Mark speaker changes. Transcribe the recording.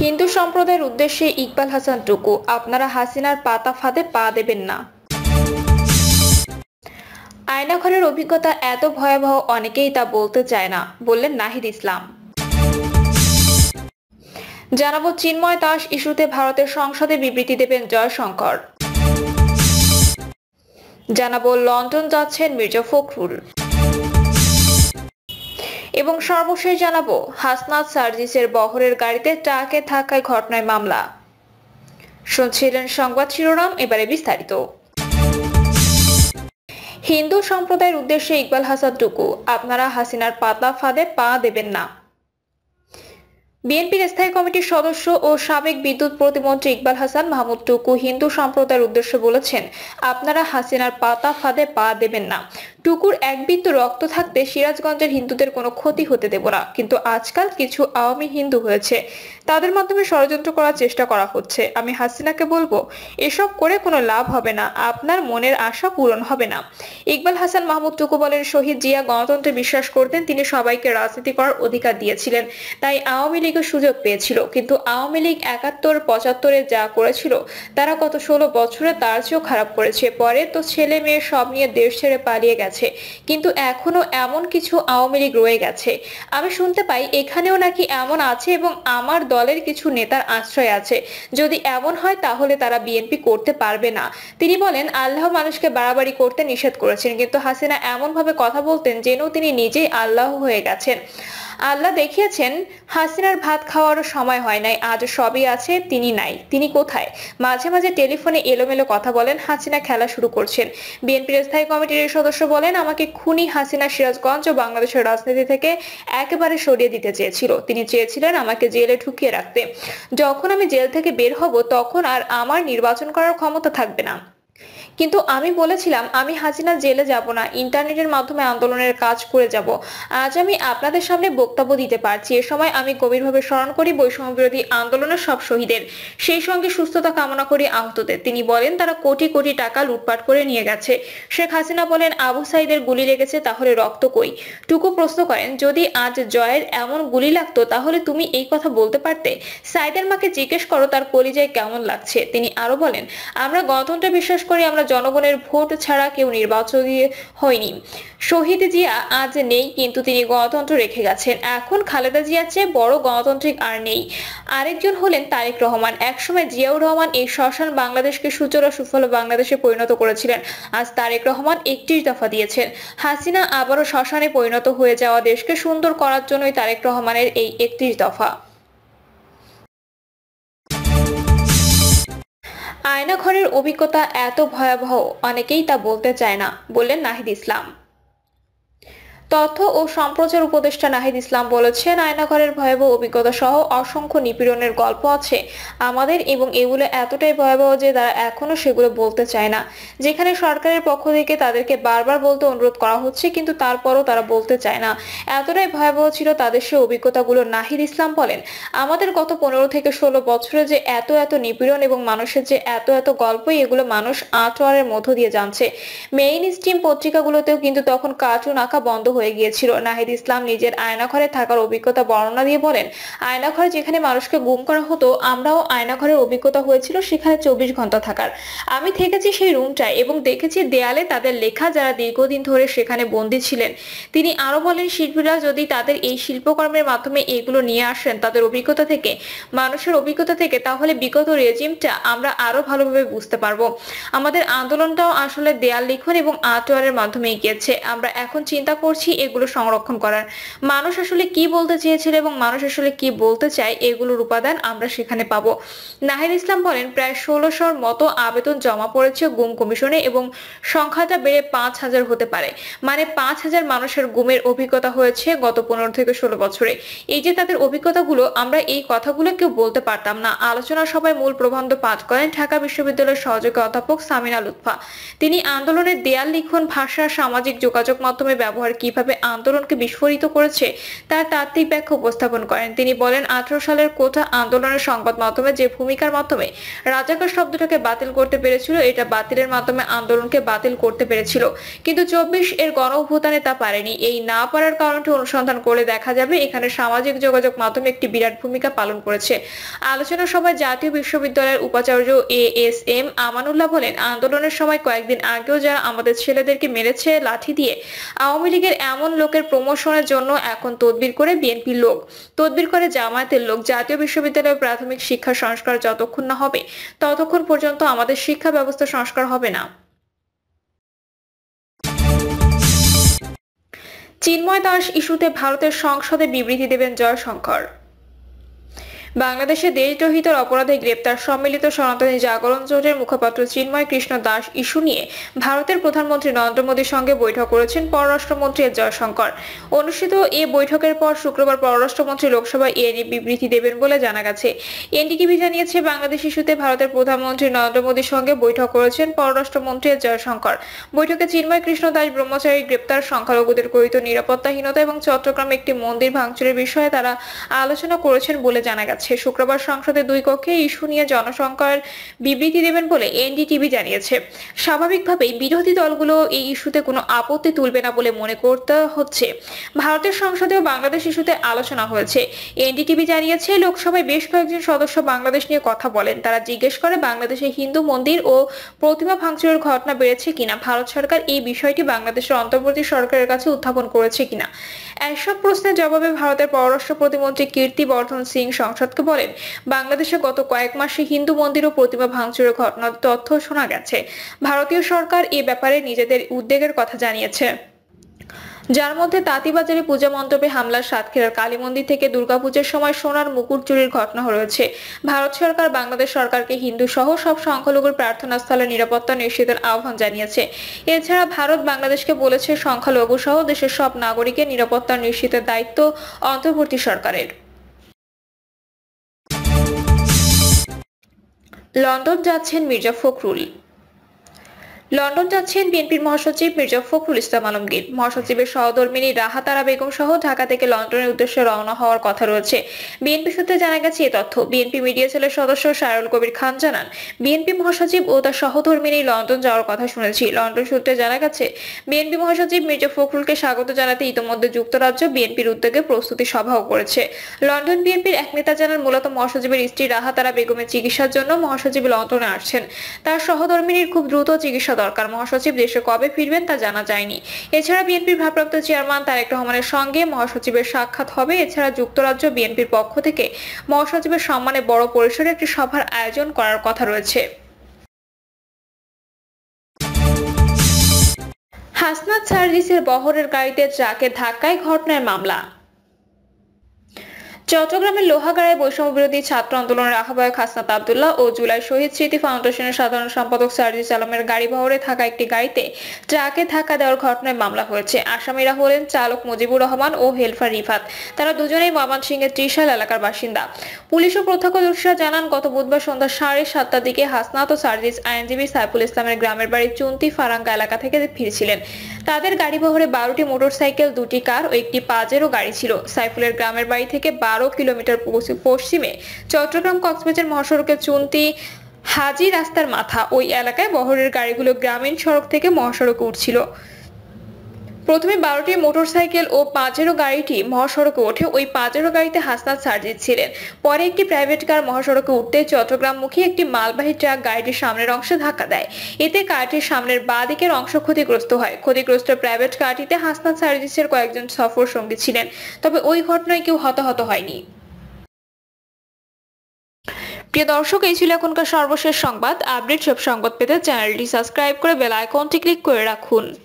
Speaker 1: হিন্দু সম্প্রদায়ের উদ্দেশ্যে ইকবাল হাসান টুকু আপনারা হাসিনার পাতা ফাঁদে পা দেবেন না আয়নাঘরের অভিজ্ঞতা এত ভয়াবহ অনেকেই তা বলতে চায় না বললেন নাহিদ ইসলাম জানাবো চিন্ময় দাস ইস্যুতে ভারতের সংসদে বিবৃতি দেবেন জয়শঙ্কর জানাবো লন্ডন যাচ্ছেন মির্জা ফখরুল এবং সর্বশেষ জানাবো হাসনাত সার্জিসের বহরের গাড়িতে ট্রাকে থাকায় ঘটনায় মামলা শুনছিলেন সংবাদ শিরোনাম এবারে বিস্তারিত হিন্দু সম্প্রদায়ের উদ্দেশ্যে ইকবাল হাসান টুকু আপনারা হাসিনার পাতা ফাঁদে পা দেবেন না বিএনপির স্থায়ী কমিটির সদস্য ও সাবেক বিদ্যুৎ প্রতিমন্ত্রী ইকবাল হাসান মাহমুদ টুকু হিন্দু সম্প্রদায়ের উদ্দেশ্যে বলেছেন আপনারা হাসিনার পাতা ফাঁদে পা দেবেন না টুকুর এক রক্ত থাকতে সিরাজগঞ্জের হিন্দুদের কোনো ক্ষতি হতে দেব না কিন্তু আজকাল কিছু আওয়ামী হিন্দু হয়েছে তাদের মাধ্যমে ষড়যন্ত্র করার চেষ্টা করা হচ্ছে আমি হাসিনাকে বলবো এসব করে কোনো লাভ হবে না আপনার মনের আশা পূরণ হবে না ইকবাল হাসান মাহমুদ টুকু বলেন শহীদ জিয়া গণতন্ত্রে বিশ্বাস করতেন তিনি সবাইকে রাজনীতি করার অধিকার দিয়েছিলেন তাই আওয়ামী লীগ লীগ সুযোগ পেয়েছিল কিন্তু আওয়ামী লীগ একাত্তর পঁচাত্তরে যা করেছিল তারা গত ষোলো বছরে তার চেয়েও খারাপ করেছে পরে তো ছেলে মেয়ে সব নিয়ে দেশ ছেড়ে পালিয়ে গেছে কিন্তু এখনো এমন কিছু আওয়ামী লীগ রয়ে গেছে আমি শুনতে পাই এখানেও নাকি এমন আছে এবং আমার দলের কিছু নেতার আশ্রয় আছে যদি এমন হয় তাহলে তারা বিএনপি করতে পারবে না তিনি বলেন আল্লাহ মানুষকে বাড়াবাড়ি করতে নিষেধ করেছেন কিন্তু হাসিনা এমনভাবে কথা বলতেন যেন তিনি নিজেই আল্লাহ হয়ে গেছেন আল্লাহ দেখিয়েছেন হাসিনার ভাত খাওয়ারও সময় হয় নাই আজ সবই আছে তিনি নাই তিনি কোথায় মাঝে মাঝে টেলিফোনে এলোমেলো কথা বলেন হাসিনা খেলা শুরু করছেন বিএনপির স্থায়ী কমিটির সদস্য বলেন আমাকে খুনি হাসিনা সিরাজগঞ্জ ও বাংলাদেশের রাজনীতি থেকে একেবারে সরিয়ে দিতে চেয়েছিল তিনি চেয়েছিলেন আমাকে জেলে ঢুকিয়ে রাখতে যখন আমি জেল থেকে বের হব তখন আর আমার নির্বাচন করার ক্ষমতা থাকবে না কিন্তু আমি বলেছিলাম আমি হাসিনা জেলে যাব না ইন্টারনেটের মাধ্যমে আন্দোলনের কাজ করে যাব আজ আমি আপনাদের সামনে বক্তব্য দিতে পারছি এ সময় আমি গভীরভাবে স্মরণ করি বৈষম্য বিরোধী আন্দোলনের সব শহীদের সেই সঙ্গে সুস্থতা কামনা করি আহতদের তিনি বলেন তারা কোটি কোটি টাকা লুটপাট করে নিয়ে গেছে শেখ হাসিনা বলেন আবু সাইদের গুলি লেগেছে তাহলে রক্ত কই টুকু প্রশ্ন করেন যদি আজ জয়ের এমন গুলি লাগতো তাহলে তুমি এই কথা বলতে পারতে সাইদের মাকে জিজ্ঞেস করো তার কলিজায় কেমন লাগছে তিনি আরো বলেন আমরা গণতন্ত্রে বিশ্বাস করি আমরা জনগণের ভোট ছাড়া কেউ নির্বাচন হয়নি শহীদ জিয়া আজ নেই কিন্তু তিনি গণতন্ত্র রেখে গেছেন এখন খালেদা জিয়ার চেয়ে বড় গণতান্ত্রিক আর নেই আরেকজন হলেন তারেক রহমান একসময় জিয়াউর রহমান এই শ্মশান বাংলাদেশকে সুচল সুফল বাংলাদেশে পরিণত করেছিলেন আজ তারেক রহমান একত্রিশ দফা দিয়েছেন হাসিনা আবারও শ্মশানে পরিণত হয়ে যাওয়া দেশকে সুন্দর করার জন্যই তারেক রহমানের এই একত্রিশ দফা ঘরের অভিজ্ঞতা এত ভয়াবহ অনেকেই তা বলতে চায় না বললেন নাহিদ ইসলাম তথ্য ও সম্প্রচার উপদেষ্টা নাহিদ ইসলাম বলেছেন আয়নাঘরের ভয়াবহ অভিজ্ঞতা সহ অসংখ্য নিপীড়নের গল্প আছে আমাদের এবং এগুলো এতটাই ভয়াবহ যে তারা এখনো সেগুলো বলতে চায় না যেখানে সরকারের পক্ষ থেকে তাদেরকে বারবার বলতে অনুরোধ করা হচ্ছে কিন্তু তারপরও তারা বলতে চায় না এতটাই ভয়াবহ ছিল তাদের সে অভিজ্ঞতাগুলো নাহিদ ইসলাম বলেন আমাদের গত পনেরো থেকে ষোলো বছরে যে এত এত নিপীড়ন এবং মানুষের যে এত এত গল্পই এগুলো মানুষ আটওয়ারের মধ্য দিয়ে জানছে মেইন স্ট্রিম পত্রিকাগুলোতেও কিন্তু তখন কার্টুন আঁকা বন্ধ হয়ে হয়ে গিয়েছিল নাহিদ ইসলাম নিজের আয়নাঘরে থাকার অভিজ্ঞতা বর্ণনা দিয়ে বলেন আয়নাঘরে যেখানে মানুষকে গুম করা হতো আমরাও আয়নাঘরের অভিজ্ঞতা হয়েছিল সেখানে চব্বিশ ঘন্টা থাকার আমি থেকেছি সেই রুমটায় এবং দেখেছি দেয়ালে তাদের লেখা যারা দীর্ঘদিন ধরে সেখানে বন্দী ছিলেন তিনি আরো বলেন শিল্পীরা যদি তাদের এই শিল্পকর্মের মাধ্যমে এগুলো নিয়ে আসেন তাদের অভিজ্ঞতা থেকে মানুষের অভিজ্ঞতা থেকে তাহলে বিগত রেজিমটা আমরা আরো ভালোভাবে বুঝতে পারবো আমাদের আন্দোলনটাও আসলে দেয়াল লিখন এবং আটওয়ারের মাধ্যমে গিয়েছে আমরা এখন চিন্তা করছি চাইছি এগুলো সংরক্ষণ করার মানুষ আসলে কি বলতে চেয়েছিল এবং মানুষ আসলে কি বলতে চায় এগুলোর উপাদান আমরা সেখানে পাবো নাহিদ ইসলাম বলেন প্রায় ষোলোশোর মতো আবেদন জমা পড়েছে গুম কমিশনে এবং সংখ্যাটা বেড়ে পাঁচ হাজার হতে পারে মানে পাঁচ হাজার মানুষের গুমের অভিজ্ঞতা হয়েছে গত পনেরো থেকে ষোলো বছরে এই যে তাদের অভিজ্ঞতাগুলো আমরা এই কথাগুলো কেউ বলতে পারতাম না আলোচনা সভায় মূল প্রবন্ধ পাঠ করেন ঢাকা বিশ্ববিদ্যালয়ের সহযোগী অধ্যাপক সামিনা লুৎফা তিনি আন্দোলনের দেয়াল লিখন ভাষা সামাজিক যোগাযোগ মাধ্যমে ব্যবহার কি কিভাবে আন্দোলনকে বিস্ফোরিত করেছে তার তাত্ত্বিক ব্যাখ্যা উপস্থাপন করেন তিনি বলেন আঠারো সালের কোথা আন্দোলনের সংবাদ মাধ্যমে যে ভূমিকার মাধ্যমে রাজাকার শব্দটাকে বাতিল করতে পেরেছিল এটা বাতিলের মাধ্যমে আন্দোলনকে বাতিল করতে পেরেছিল কিন্তু চব্বিশ এর গণ অভ্যুত্থানে তা পারেনি এই না পারার কারণটি অনুসন্ধান করে দেখা যাবে এখানে সামাজিক যোগাযোগ মাধ্যমে একটি বিরাট ভূমিকা পালন করেছে আলোচনা সভায় জাতীয় বিশ্ববিদ্যালয়ের উপাচার্য এ এস এম আমানুল্লাহ বলেন আন্দোলনের সময় কয়েকদিন আগেও যারা আমাদের ছেলেদেরকে মেরেছে লাঠি দিয়ে আওয়ামী লীগের এমন লোকের প্রমোশনের জন্য এখন তদবির করে বিএনপি লোক তদবির করে জামায়াতের লোক জাতীয় বিশ্ববিদ্যালয়ে প্রাথমিক শিক্ষা সংস্কার যতক্ষণ না হবে ততক্ষণ পর্যন্ত আমাদের শিক্ষা ব্যবস্থা সংস্কার হবে না চিন্ময় দাস ইস্যুতে ভারতের সংসদে বিবৃতি দেবেন জয়শঙ্কর বাংলাদেশে দেশদ্রোহিতার অপরাধে গ্রেপ্তার সম্মিলিত সনাতনী জাগরণ জোটের মুখপাত্র চিন্ময় কৃষ্ণ দাস ইস্যু নিয়ে ভারতের প্রধানমন্ত্রী নরেন্দ্র মোদীর সঙ্গে বৈঠক করেছেন পররাষ্ট্রমন্ত্রী এস জয়শঙ্কর অনুষ্ঠিত এ বৈঠকের পর শুক্রবার পররাষ্ট্রমন্ত্রী লোকসভায় এ নিয়ে বিবৃতি দেবেন বলে জানা গেছে এনডিটিভি জানিয়েছে বাংলাদেশ ইস্যুতে ভারতের প্রধানমন্ত্রী নরেন্দ্র মোদীর সঙ্গে বৈঠক করেছেন পররাষ্ট্রমন্ত্রী এস জয়শঙ্কর বৈঠকে চিন্ময় কৃষ্ণ দাস ব্রহ্মচারী গ্রেপ্তার সংখ্যালঘুদের কথিত নিরাপত্তাহীনতা এবং চট্টগ্রামে একটি মন্দির ভাঙচুরের বিষয়ে তারা আলোচনা করেছেন বলে জানা গেছে যাচ্ছে শুক্রবার সংসদে দুই কক্ষে ইস্যু নিয়ে জনসংখ্যার বিবৃতি দেবেন বলে এনডিটিভি জানিয়েছে স্বাভাবিকভাবেই বিরোধী দলগুলো এই ইস্যুতে কোনো আপত্তি তুলবে না বলে মনে করতে হচ্ছে ভারতের সংসদেও বাংলাদেশ ইস্যুতে আলোচনা হয়েছে এনডিটিভি জানিয়েছে লোকসভায় বেশ কয়েকজন সদস্য বাংলাদেশ নিয়ে কথা বলেন তারা জিজ্ঞেস করে বাংলাদেশে হিন্দু মন্দির ও প্রতিমা ভাঙচুরের ঘটনা বেড়েছে কিনা ভারত সরকার এই বিষয়টি বাংলাদেশের অন্তর্বর্তী সরকারের কাছে উত্থাপন করেছে কিনা এসব প্রশ্নের জবাবে ভারতের পররাষ্ট্র প্রতিমন্ত্রী কীর্তি বর্ধন সিং সংসদ আজাদকে বলেন বাংলাদেশে গত কয়েক মাসে হিন্দু মন্দির ও প্রতিমা ভাঙচুরের ঘটনার তথ্য শোনা গেছে ভারতীয় সরকার এ ব্যাপারে নিজেদের উদ্বেগের কথা জানিয়েছে যার মধ্যে তাঁতিবাজারে পূজা মণ্ডপে হামলার সাতক্ষীরার কালী মন্দির থেকে দুর্গাপূজার সময় সোনার মুকুট চুরির ঘটনা রয়েছে ভারত সরকার বাংলাদেশ সরকারকে হিন্দু সহ সব সংখ্যালঘুর প্রার্থনা স্থলে নিরাপত্তা নিশ্চিতের আহ্বান জানিয়েছে এছাড়া ভারত বাংলাদেশকে বলেছে সংখ্যালঘু সহ দেশের সব নাগরিকের নিরাপত্তা নিশ্চিতের দায়িত্ব অন্তর্বর্তী সরকারের লন্ডন যাচ্ছেন মির্জা ফখরুল লন্ডন যাচ্ছেন বিএনপির মহাসচিব মির্জা ফখরুল ইসলাম আলমগীর মহাসচিবের সহধর্মিনী রাহাত আরা বেগম সহ ঢাকা থেকে লন্ডনের উদ্দেশ্যে রওনা হওয়ার কথা রয়েছে বিএনপি সূত্রে জানা গেছে এ তথ্য বিএনপি মিডিয়া সেলের সদস্য সায়রুল কবির খান জানান বিএনপি মহাসচিব ও তার সহধর্মিনী লন্ডন যাওয়ার কথা শুনেছি লন্ডন সূত্রে জানা গেছে বিএনপি মহাসচিব মির্জা ফখরুলকে স্বাগত জানাতে ইতিমধ্যে যুক্তরাজ্য বিএনপির উদ্যোগে প্রস্তুতি সভাও করেছে লন্ডন বিএনপির এক নেতা জানান মূলত মহাসচিবের স্ত্রী রাহাত আরা বেগমের চিকিৎসার জন্য মহাসচিব লন্ডনে আসছেন তার সহধর্মিনীর খুব দ্রুত চিকিৎসা দরকার মহাসচিব দেশে কবে ফিরবেন তা জানা যায়নি এছাড়া বিএনপির ভারপ্রাপ্ত চেয়ারম্যান তারেক রহমানের সঙ্গে মহাসচিবের সাক্ষাৎ হবে এছাড়া যুক্তরাজ্য বিএনপির পক্ষ থেকে মহাসচিবের সম্মানে বড় পরিসরে একটি সভার আয়োজন করার কথা রয়েছে হাসনাত সার্ভিসের বহরের গাড়িতে ট্রাকের ধাক্কায় ঘটনার মামলা চট্টগ্রামের লোহাগাড়ায় বৈষম্য বিরোধী ছাত্র আন্দোলনের আহ্বায়ক হাসনাত আবদুল্লাহ ও জুলাই শহীদ স্মৃতি ফাউন্ডেশনের সাধারণ সম্পাদক সার্জিস আলমের গাড়ি বহরে থাকা একটি গাড়িতে ট্রাকে ধাক্কা দেওয়ার ঘটনায় মামলা হয়েছে আসামিরা হলেন চালক মুজিবুর রহমান ও হেলফার রিফাত তারা দুজনেই ময়মনসিংহের ত্রিশাল এলাকার বাসিন্দা পুলিশ ও প্রত্যক্ষদর্শীরা জানান গত বুধবার সন্ধ্যা সাড়ে সাতটার দিকে হাসনাত ও সার্জিস আইনজীবী সাইফুল ইসলামের গ্রামের বাড়ি চুন্তি ফারাঙ্গা এলাকা থেকে ফিরছিলেন তাদের গাড়ি বহরে বারোটি মোটরসাইকেল দুটি কার ও একটি পাজেরও গাড়ি ছিল সাইফুলের গ্রামের বাড়ি থেকে বারো বারো কিলোমিটার পশ্চিমে চট্টগ্রাম কক্সবাজার মহাসড়কের চুনতি হাজি রাস্তার মাথা ওই এলাকায় বহরের গাড়িগুলো গ্রামীণ সড়ক থেকে মহাসড়কে উঠছিল প্রথমে বারোটি মোটরসাইকেল ও পাঁচেরো গাড়িটি মহাসড়কে ওঠে ওই পাঁচেরো গাড়িতে হাসনাত সার্জি ছিলেন পরে একটি প্রাইভেট কার মহাসড়কে উঠতে মুখী একটি মালবাহী ট্রাক গাড়িটির সামনের অংশে ধাক্কা দেয় এতে কারটির সামনের বাঁ দিকের অংশ ক্ষতিগ্রস্ত হয় ক্ষতিগ্রস্ত প্রাইভেট কারটিতে হাসনাত সার্জিসের কয়েকজন সফর সঙ্গী ছিলেন তবে ওই ঘটনায় কেউ হতাহত হয়নি প্রিয় দর্শক এই ছিল এখনকার সর্বশেষ সংবাদ আপডেট সব সংবাদ পেতে চ্যানেলটি সাবস্ক্রাইব করে বেল আইকনটি ক্লিক করে রাখুন